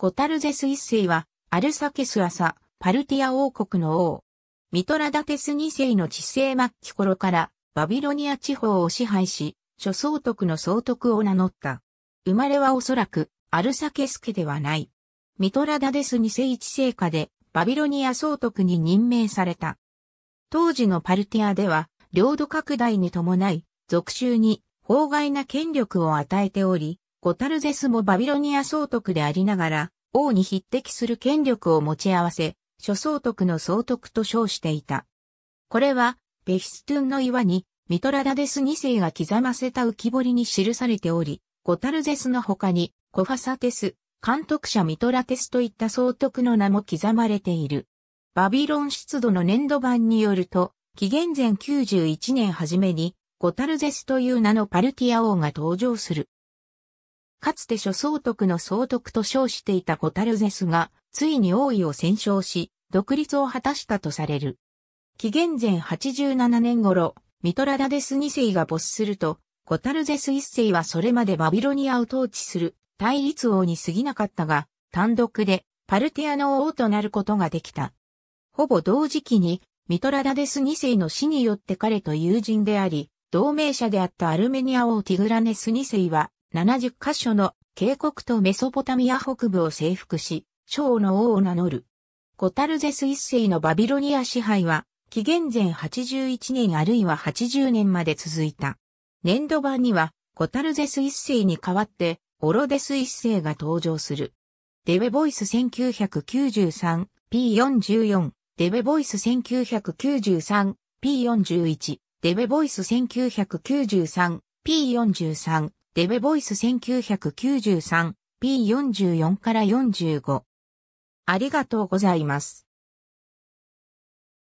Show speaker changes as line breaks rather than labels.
ゴタルゼス一世は、アルサケス朝、パルティア王国の王。ミトラダテス二世の治世末期頃から、バビロニア地方を支配し、諸総督の総督を名乗った。生まれはおそらく、アルサケス家ではない。ミトラダデス2世1世下で、バビロニア総督に任命された。当時のパルティアでは、領土拡大に伴い、属州に、法外な権力を与えており、ゴタルゼスもバビロニア総督でありながら、王に匹敵する権力を持ち合わせ、諸総督の総督と称していた。これは、ベヒストゥンの岩に、ミトラダデス2世が刻ませた浮き彫りに記されており、ゴタルゼスの他に、コファサテス、監督者ミトラテスといった総督の名も刻まれている。バビロン出土の年度版によると、紀元前91年初めに、ゴタルゼスという名のパルティア王が登場する。かつて諸総督の総督と称していたコタルゼスが、ついに王位を戦勝し、独立を果たしたとされる。紀元前87年頃、ミトラダデス2世が没すると、コタルゼス1世はそれまでバビロニアを統治する対立王に過ぎなかったが、単独でパルティアの王となることができた。ほぼ同時期に、ミトラダデス2世の死によって彼と友人であり、同盟者であったアルメニア王ティグラネス2世は、70カ所の渓谷とメソポタミア北部を征服し、章の王を名乗る。ゴタルゼス一世のバビロニア支配は、紀元前81年あるいは80年まで続いた。年度版には、ゴタルゼス一世に代わって、オロデス一世が登場する。デベボイス 1993P44、デベボイス 1993P41、デベボイス 1993P43、デベボイス 1993P44 から45。ありがとうございます。